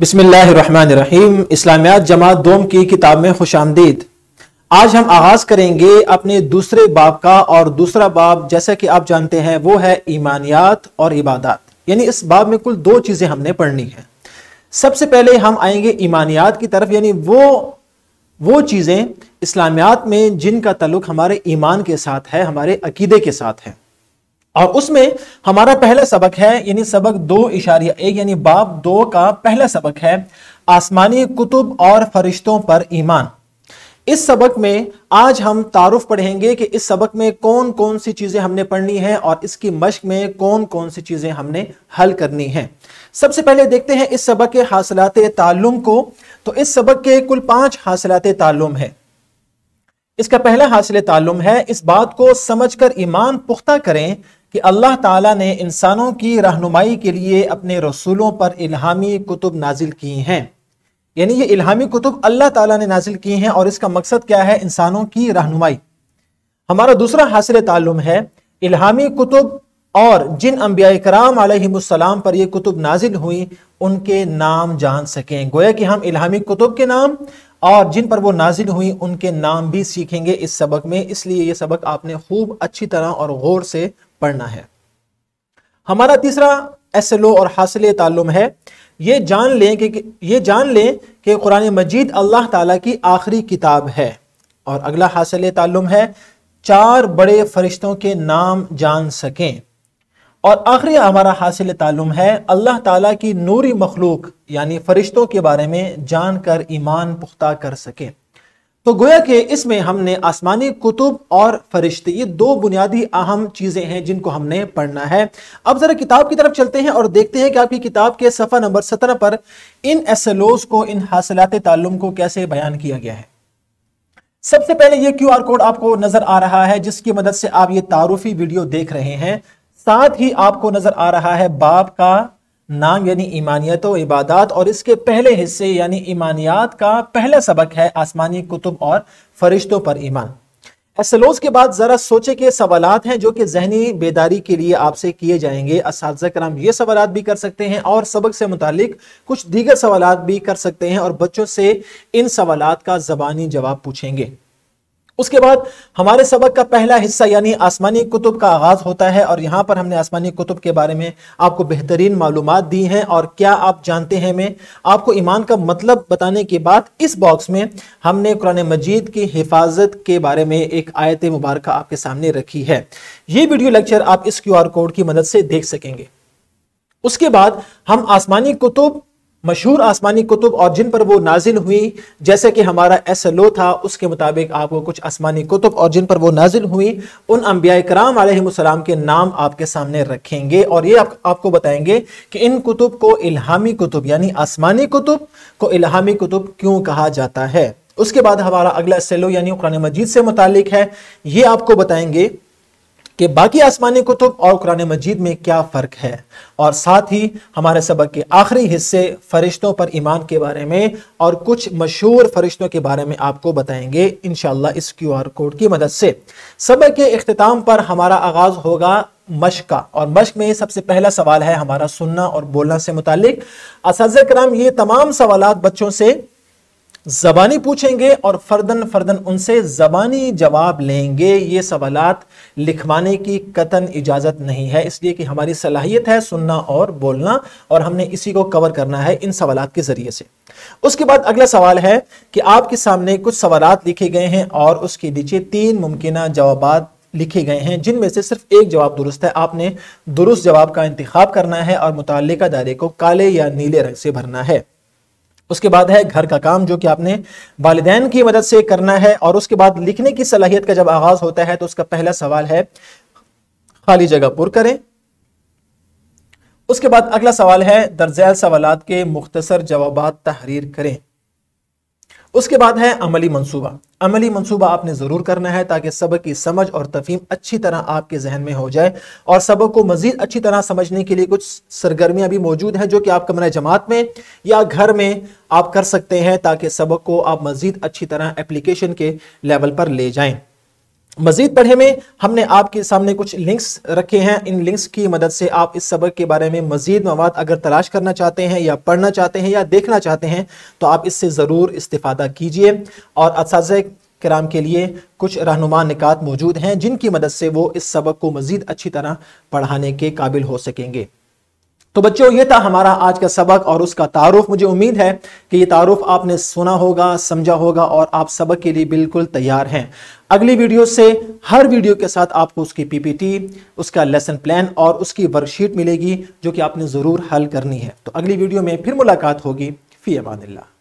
बिसमीम इस्लामियात जमात दोम की किताब में खुश आमदीद आज हम आगाज़ करेंगे अपने दूसरे बाब का और दूसरा बाब जैसा कि आप जानते हैं वो है ईमानियात और इबादत यानी इस बाब में कुल दो चीज़ें हमने पढ़नी है सबसे पहले हम आएंगे ईमानियात की तरफ यानी वो वो चीज़ें इस्लामियात में जिनका तल्लुक हमारे ईमान के साथ है हमारे अकीदे के साथ है और उसमें हमारा पहला सबक है यानी सबक दो इशारिया एक यानी बाब दो का पहला सबक है आसमानी कुतुब और फरिश्तों पर ईमान इस सबक में आज हम तारुफ पढ़ेंगे कि इस सबक में कौन कौन सी चीज़ें हमने पढ़नी है और इसकी मश्क में कौन कौन सी चीज़ें हमने हल करनी है सबसे पहले देखते हैं इस सबक के हासिलात तालुम को तो इस सबक के कुल पांच हासिलात तालुम है इसका पहला हासिल तालुम है इस बात को समझकर ईमान पुख्ता करें कि अल्लाह ताला ने इंसानों की रहनुमाई के लिए अपने रसूलों पर इल्हामी कुतुब नाजिल की हैं यानी ये इल्हामी कुतुब अल्लाह ताला ने नाजिल की हैं और इसका मकसद क्या है इंसानों की रहनुमाई हमारा दूसरा हासिल तालुम है इल्हामी कुतुब और जिन अम्बिया कराम पर यह कुतुब नाजिल हुई उनके नाम जान सकें गोया कि हम इल्हामी कुतुब के नाम और जिन पर वो नाजिल हुई उनके नाम भी सीखेंगे इस सबक में इसलिए ये सबक आपने खूब अच्छी तरह और गौर से पढ़ना है हमारा तीसरा ओ और हासिल तालुम है ये जान लें कि ये जान लें कि कुरान मजीद अल्लाह ताला की आखिरी किताब है और अगला हासिल तालुम है चार बड़े फरिश्तों के नाम जान सकें और आखिरी हमारा हासिल तालुम है अल्लाह ताला की नूरी मखलूक यानी फ़रिश्तों के बारे में जान कर ईमान पुख्ता कर सके तो गोया के इसमें हमने आसमानी कुतुब और फरिश्ते ये दो बुनियादी अहम चीज़ें हैं जिनको हमने पढ़ना है अब ज़रा किताब की तरफ चलते हैं और देखते हैं कि आपकी किताब के सफ़ा नंबर सत्रह पर इन एसलोज को इन हासिलात तालुम को कैसे बयान किया गया है सबसे पहले ये क्यूआर कोड आपको नज़र आ रहा है जिसकी मदद से आप ये तारुफी वीडियो देख रहे हैं साथ ही आपको नजर आ रहा है बाप का नाम यानी ईमानियत इबादत और इसके पहले हिस्से यानी ईमानियात का पहला सबक है आसमानी कुतुब और फरिश्तों पर ईमान एसलोज के बाद ज़रा सोचे के सवालत हैं जो कि जहनी बेदारी के लिए आपसे किए जाएंगे इस कराम ये सवाल भी कर सकते हैं और सबक से मुतलिक कुछ दीगर सवाल भी कर सकते हैं और बच्चों से इन सवाल का ज़बानी जवाब पूछेंगे उसके बाद हमारे सबक का पहला हिस्सा यानी आसमानी कुतुब का आगाज होता है और यहाँ पर हमने आसमानी कुतुब के बारे में आपको बेहतरीन मालूम दी हैं और क्या आप जानते हैं मैं आपको ईमान का मतलब बताने के बाद इस बॉक्स में हमने कुरान मजीद की हिफाजत के बारे में एक आयत मुबारक आपके सामने रखी है ये वीडियो लेक्चर आप इस क्यू कोड की मदद से देख सकेंगे उसके बाद हम आसमानी कुतुब मशहूर आसमानी कुतुब और जिन पर वो नाजिल हुई जैसे कि हमारा एस एल ओ था उसके मुताबिक आपको कुछ आसमानी कुतुब और जिन पर वो नाजिल हुई उन अम्बिया कराम आलम के नाम आपके सामने रखेंगे और ये आप, आपको बताएंगे कि इन कुतुब को इल्हामी कुतुब यानी आसमानी कुतुब को इल्हामी कुतुब क्यों कहा जाता है उसके बाद हमारा अगला एस एल ओ यानी कुरान मजीद से मुतल है ये आपको बताएंगे कि बाकी आसमानी कुतुब और कुरान मजीद में क्या फ़र्क है और साथ ही हमारे सबक के आखिरी हिस्से फरिश्तों पर ईमान के बारे में और कुछ मशहूर फरिश्तों के बारे में आपको बताएंगे इन इस क्यू आर कोड की मदद से सबक के अख्ताम पर हमारा आगाज़ होगा मश्क का और मश्क में सबसे पहला सवाल है हमारा सुनना और बोलना से मुतल इस कराम ये तमाम सवाल बच्चों से ज़बानी पूछेंगे और फर्दन फर्दन उनसे ज़बानी जवाब लेंगे ये सवालात लिखवाने की कतन इजाज़त नहीं है इसलिए कि हमारी सलाहियत है सुनना और बोलना और हमने इसी को कवर करना है इन सवाल के ज़रिए से उसके बाद अगला सवाल है कि आपके सामने कुछ सवाल लिखे गए हैं और उसके नीचे तीन मुमकिन जवाब लिखे गए हैं जिनमें से सिर्फ एक जवाब दुरुस्त है आपने दुरुस्त जवाब का इंतखब करना है और मुतल दायरे को काले या नीले रंग से भरना है उसके बाद है घर का काम जो कि आपने वालदेन की मदद से करना है और उसके बाद लिखने की सलाहियत का जब आगाज होता है तो उसका पहला सवाल है खाली जगह पुर करें उसके बाद अगला सवाल है दर्जैल सवाल के मुख्तसर जवाब तहरीर करें उसके बाद है अमली मंसूबा अमली मंसूबा आपने ज़रूर करना है ताकि सबक की समझ और तफ़ीम अच्छी तरह आपके जहन में हो जाए और सबक को मज़ीद अच्छी तरह समझने के लिए कुछ सरगर्मियाँ भी मौजूद हैं जो कि आप कमरा जमात में या घर में आप कर सकते हैं ताकि सबक को आप मज़ीद अच्छी तरह एप्लीकेशन के लेवल पर ले जाएँ मजीद पढ़े में हमने आपके सामने कुछ लिंक्स रखे हैं इन लिंक्स की मदद से आप इस सबक के बारे में मजीद मवाद अगर तलाश करना चाहते हैं या पढ़ना चाहते हैं या देखना चाहते हैं तो आप इससे ज़रूर इस्ता कीजिए और इस कराम के लिए कुछ रहनुमा निकात मौजूद हैं जिनकी मदद से वो इस सबक को मज़ीद अच्छी तरह पढ़ाने के काबिल हो सकेंगे तो बच्चों ये था हमारा आज का सबक और उसका तारुफ मुझे उम्मीद है कि ये तारुफ आपने सुना होगा समझा होगा और आप सबक के लिए बिल्कुल तैयार हैं अगली वीडियो से हर वीडियो के साथ आपको उसकी पीपीटी उसका लेसन प्लान और उसकी वर्कशीट मिलेगी जो कि आपने ज़रूर हल करनी है तो अगली वीडियो में फिर मुलाकात होगी फ़ी अमान